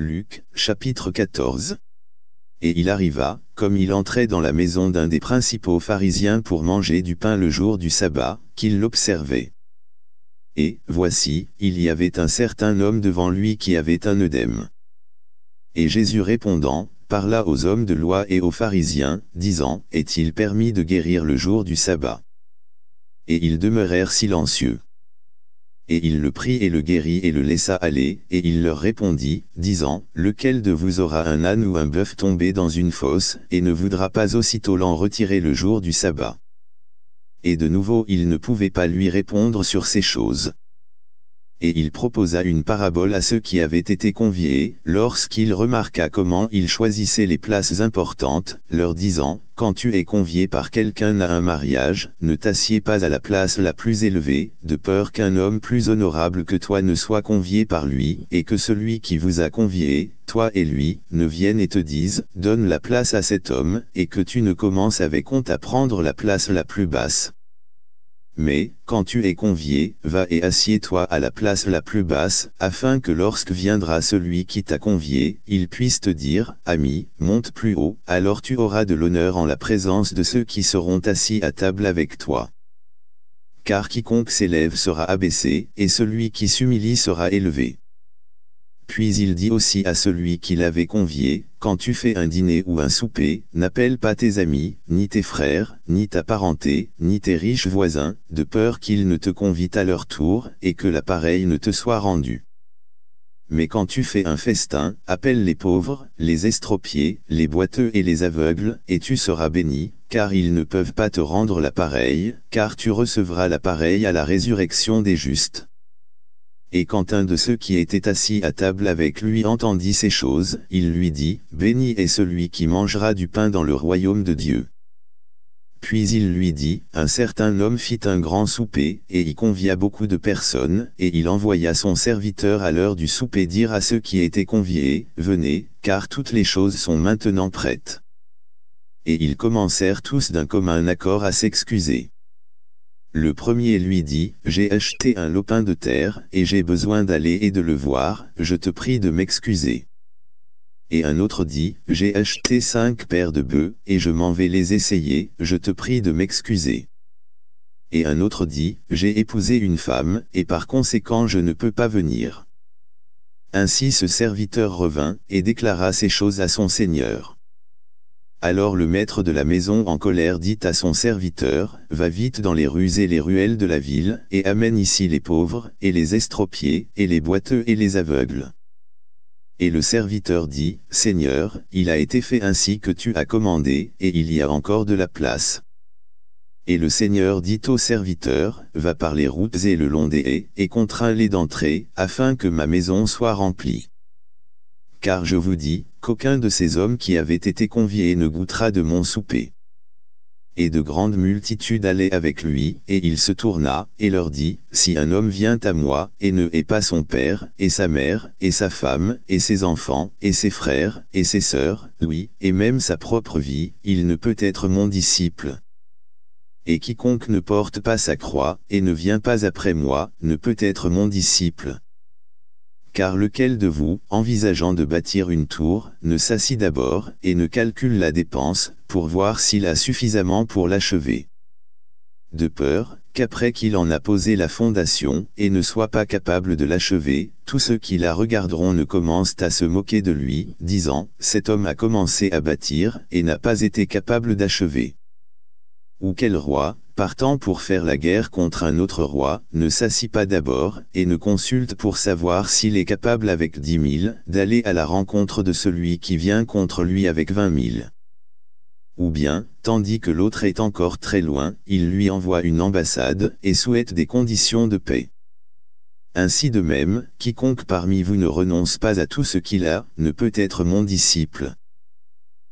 Luc, chapitre 14. Et il arriva, comme il entrait dans la maison d'un des principaux pharisiens pour manger du pain le jour du sabbat, qu'il l'observait. Et, voici, il y avait un certain homme devant lui qui avait un œdème. Et Jésus répondant, parla aux hommes de loi et aux pharisiens, disant, Est-il permis de guérir le jour du sabbat Et ils demeurèrent silencieux. Et il le prit et le guérit et le laissa aller, et il leur répondit, disant, Lequel de vous aura un âne ou un bœuf tombé dans une fosse, et ne voudra pas aussitôt l'en retirer le jour du sabbat Et de nouveau il ne pouvait pas lui répondre sur ces choses et il proposa une parabole à ceux qui avaient été conviés, lorsqu'il remarqua comment ils choisissaient les places importantes, leur disant, « Quand tu es convié par quelqu'un à un mariage, ne t'assieds pas à la place la plus élevée, de peur qu'un homme plus honorable que toi ne soit convié par lui, et que celui qui vous a convié, toi et lui, ne vienne et te dise, « Donne la place à cet homme », et que tu ne commences avec honte à prendre la place la plus basse. » mais, quand tu es convié, va et assieds-toi à la place la plus basse, afin que lorsque viendra celui qui t'a convié, il puisse te dire, ami, monte plus haut, alors tu auras de l'honneur en la présence de ceux qui seront assis à table avec toi. Car quiconque s'élève sera abaissé, et celui qui s'humilie sera élevé. Puis il dit aussi à celui qui l'avait convié, quand tu fais un dîner ou un souper, n'appelle pas tes amis, ni tes frères, ni ta parenté, ni tes riches voisins, de peur qu'ils ne te convient à leur tour, et que l'appareil ne te soit rendu. Mais quand tu fais un festin, appelle les pauvres, les estropiés, les boiteux et les aveugles, et tu seras béni, car ils ne peuvent pas te rendre l'appareil, car tu recevras l'appareil à la résurrection des justes. Et quand un de ceux qui étaient assis à table avec lui entendit ces choses, il lui dit, Béni est celui qui mangera du pain dans le royaume de Dieu. Puis il lui dit, Un certain homme fit un grand souper, et y convia beaucoup de personnes, et il envoya son serviteur à l'heure du souper dire à ceux qui étaient conviés, Venez, car toutes les choses sont maintenant prêtes. Et ils commencèrent tous d'un commun accord à s'excuser. Le premier lui dit, j'ai acheté un lopin de terre, et j'ai besoin d'aller et de le voir, je te prie de m'excuser. Et un autre dit, j'ai acheté cinq paires de bœufs, et je m'en vais les essayer, je te prie de m'excuser. Et un autre dit, j'ai épousé une femme, et par conséquent je ne peux pas venir. Ainsi ce serviteur revint, et déclara ces choses à son seigneur. Alors le maître de la maison en colère dit à son serviteur, Va vite dans les rues et les ruelles de la ville, et amène ici les pauvres, et les estropiés, et les boiteux et les aveugles. Et le serviteur dit, Seigneur, il a été fait ainsi que tu as commandé, et il y a encore de la place. Et le Seigneur dit au serviteur, Va par les routes et le long des haies, et contrains-les d'entrer, afin que ma maison soit remplie car je vous dis, qu'aucun de ces hommes qui avaient été conviés ne goûtera de mon souper. Et de grandes multitudes allaient avec lui, et il se tourna, et leur dit, Si un homme vient à moi, et ne hait pas son père, et sa mère, et sa femme, et ses enfants, et ses frères, et ses sœurs, lui et même sa propre vie, il ne peut être mon disciple. Et quiconque ne porte pas sa croix, et ne vient pas après moi, ne peut être mon disciple car lequel de vous, envisageant de bâtir une tour, ne s'assied d'abord, et ne calcule la dépense, pour voir s'il a suffisamment pour l'achever De peur, qu'après qu'il en a posé la fondation, et ne soit pas capable de l'achever, tous ceux qui la regarderont ne commencent à se moquer de lui, disant, cet homme a commencé à bâtir, et n'a pas été capable d'achever. Ou quel roi, partant pour faire la guerre contre un autre roi, ne s'assit pas d'abord, et ne consulte pour savoir s'il est capable avec dix mille, d'aller à la rencontre de celui qui vient contre lui avec vingt mille. Ou bien, tandis que l'autre est encore très loin, il lui envoie une ambassade, et souhaite des conditions de paix. Ainsi de même, quiconque parmi vous ne renonce pas à tout ce qu'il a, ne peut être mon disciple.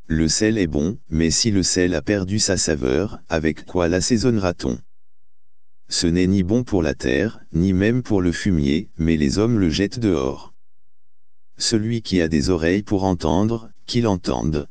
Le sel est bon, mais si le sel a perdu sa saveur, avec quoi l'assaisonnera-t-on Ce n'est ni bon pour la terre, ni même pour le fumier, mais les hommes le jettent dehors. Celui qui a des oreilles pour entendre, qu'il entende.